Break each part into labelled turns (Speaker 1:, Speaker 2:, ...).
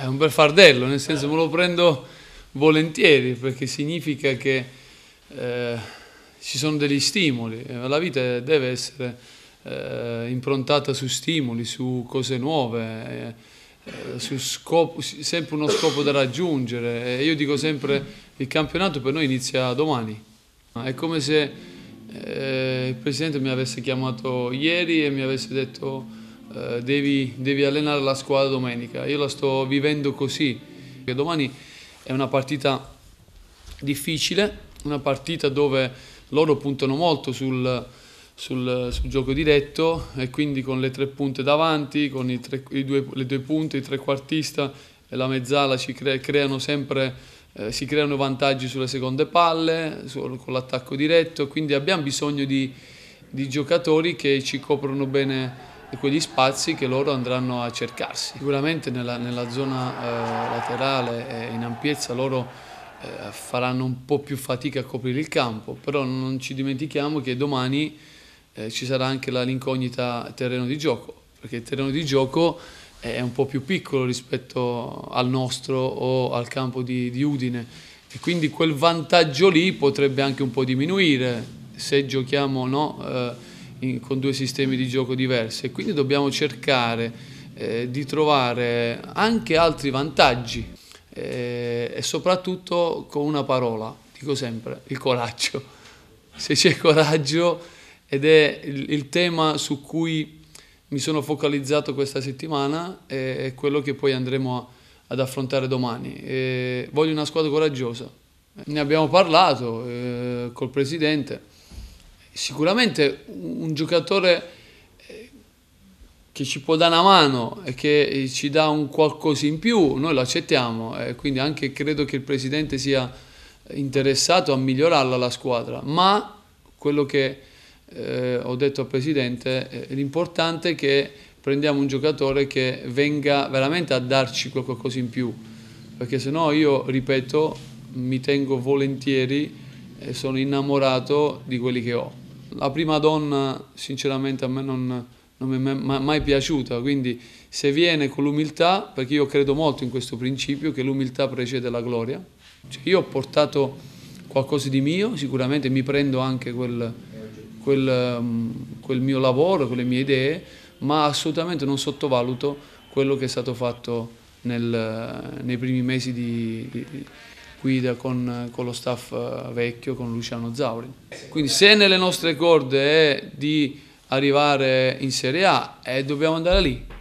Speaker 1: è eh, un bel fardello, nel senso me lo prendo volentieri perché significa che eh, ci sono degli stimoli, eh, la vita deve essere eh, improntata su stimoli, su cose nuove, eh, eh su scopo, sempre uno scopo da raggiungere. E io dico sempre il campionato per noi inizia domani, è come se il Presidente mi avesse chiamato ieri e mi avesse detto eh, devi, devi, allenare la squadra domenica. Io la sto vivendo così, domani è una partita difficile, una partita dove loro puntano molto sul, sul, sul gioco diretto e quindi con le tre punte davanti, con i tre, i due, le due punte, il trequartista e la mezzala ci cre, creano sempre eh, si creano vantaggi sulle seconde palle, con l'attacco diretto, quindi abbiamo bisogno di, di, giocatori che ci coprono bene quegli spazi che loro andranno a cercarsi. Sicuramente nella, nella zona eh, laterale e in ampiezza loro eh, faranno un po' più fatica a coprire il campo, però non ci dimentichiamo che domani eh, ci sarà anche l'incognita terreno di gioco, perché il terreno di gioco è un po' più piccolo rispetto al nostro o al campo di, di Udine e quindi quel vantaggio lì potrebbe anche un po' diminuire se giochiamo no, eh, in, con due sistemi di gioco diversi e quindi dobbiamo cercare eh, di trovare anche altri vantaggi eh, e soprattutto con una parola, dico sempre, il coraggio. Se c'è coraggio ed è il, il tema su cui mi sono focalizzato questa settimana eh, è quello che poi andremo a, ad affrontare domani. E eh, voglio una squadra coraggiosa. Ne abbiamo parlato eh, col presidente sicuramente un giocatore eh, che ci può dare una mano e che ci dà un qualcosa in più, noi lo accettiamo e eh, quindi anche credo che il presidente sia interessato a migliorarla la squadra, ma quello che eh, ho detto al presidente, eh, l'importante è che prendiamo un giocatore che venga veramente a darci qualcosa in più, perché se no io, ripeto, mi tengo volentieri e sono innamorato di quelli che ho la prima donna sinceramente a me non, non mi è mai, mai piaciuta, quindi se viene con l'umiltà, perché io credo molto in questo principio che l'umiltà precede la gloria, cioè, io ho portato qualcosa di mio, sicuramente mi prendo anche quel, quel, mm, quel mio lavoro, quelle mie idee, ma assolutamente non sottovaluto quello che è stato fatto nel, nei primi mesi di, di guida con, con lo staff eh, vecchio, con Luciano Zauri. Quindi se nelle nostre corde è di arrivare in Serie A, eh, dobbiamo andare lì.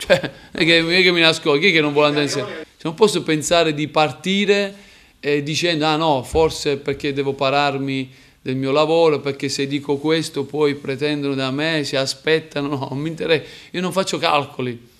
Speaker 1: Cioè, non è che, è che mi nascondo, chi è che non vuole andare in Serie A? Cioè, non posso pensare di partire eh, dicendo, ah no, forse perché devo pararmi del mio lavoro, perché se dico questo poi pretendono da me, si aspettano, no, non mi interessa, io non faccio calcoli.